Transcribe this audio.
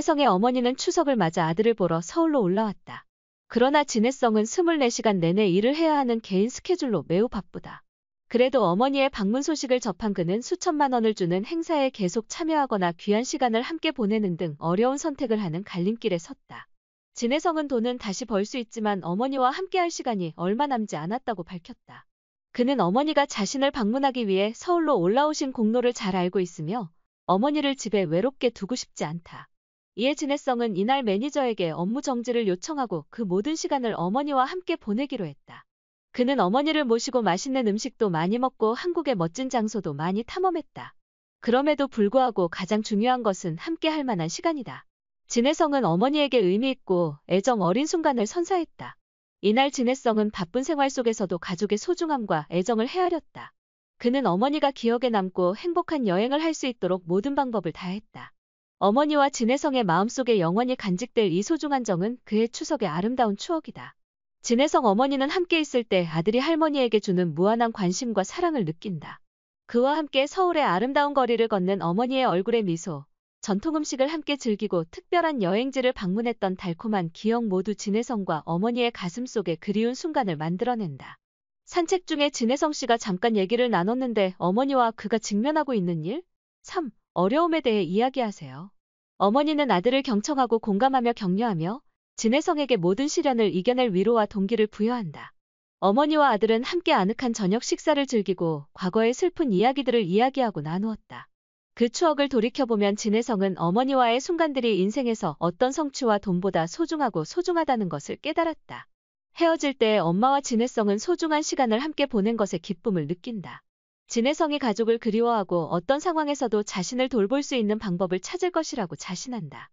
혜성의 어머니는 추석을 맞아 아들을 보러 서울로 올라왔다. 그러나 진혜성은 24시간 내내 일을 해야 하는 개인 스케줄로 매우 바쁘다. 그래도 어머니의 방문 소식을 접한 그는 수천만 원을 주는 행사에 계속 참여하거나 귀한 시간을 함께 보내는 등 어려운 선택을 하는 갈림길에 섰다. 진혜성은 돈은 다시 벌 수 있지만 어머니와 함께할 시간이 얼마 남지 않았다고 밝혔다. 그는 어머니가 자신을 방문하기 위해 서울로 올라오신 공로를 잘 알고 있으며 어머니를 집에 외롭게 두고 싶지 않다. 이에 진해성은 이날 매니저에게 업무 정지를 요청하고 그 모든 시간을 어머니와 함께 보내기로 했다. 그는 어머니를 모시고 맛있는 음식도 많이 먹고 한국의 멋진 장소도 많이 탐험했다. 그럼에도 불구하고 가장 중요한 것은 함께 할 만한 시간이다. 진해성은 어머니에게 의미 있고 애정 어린 순간을 선사했다. 이날 진해성은 바쁜 생활 속에서도 가족의 소중함과 애정을 헤아렸다. 그는 어머니가 기억에 남고 행복한 여행을 할 수 있도록 모든 방법을 다했다. 어머니와 진혜성의 마음속에 영원히 간직될 이 소중한 정은 그의 추석의 아름다운 추억이다. 진혜성 어머니는 함께 있을 때 아들이 할머니에게 주는 무한한 관심과 사랑을 느낀다. 그와 함께 서울의 아름다운 거리를 걷는 어머니의 얼굴의 미소, 전통 음식을 함께 즐기고 특별한 여행지를 방문했던 달콤한 기억 모두 진혜성과 어머니의 가슴 속에 그리운 순간을 만들어낸다. 산책 중에 진혜성 씨가 잠깐 얘기를 나눴는데 어머니와 그가 직면하고 있는 일, 3. 어려움에 대해 이야기하세요. 어머니는 아들을 경청하고 공감하며 격려하며 진혜성에게 모든 시련을 이겨낼 위로와 동기를 부여한다. 어머니와 아들은 함께 아늑한 저녁 식사를 즐기고 과거의 슬픈 이야기들을 이야기하고 나누었다. 그 추억을 돌이켜보면 진혜성은 어머니와의 순간들이 인생에서 어떤 성취와 돈보다 소중하고 소중하다는 것을 깨달았다. 헤어질 때 엄마와 진혜성은 소중한 시간을 함께 보낸 것에 기쁨을 느낀다. 진혜성이 가족을 그리워하고 어떤 상황에서도 자신을 돌볼 수 있는 방법을 찾을 것이라고 자신한다.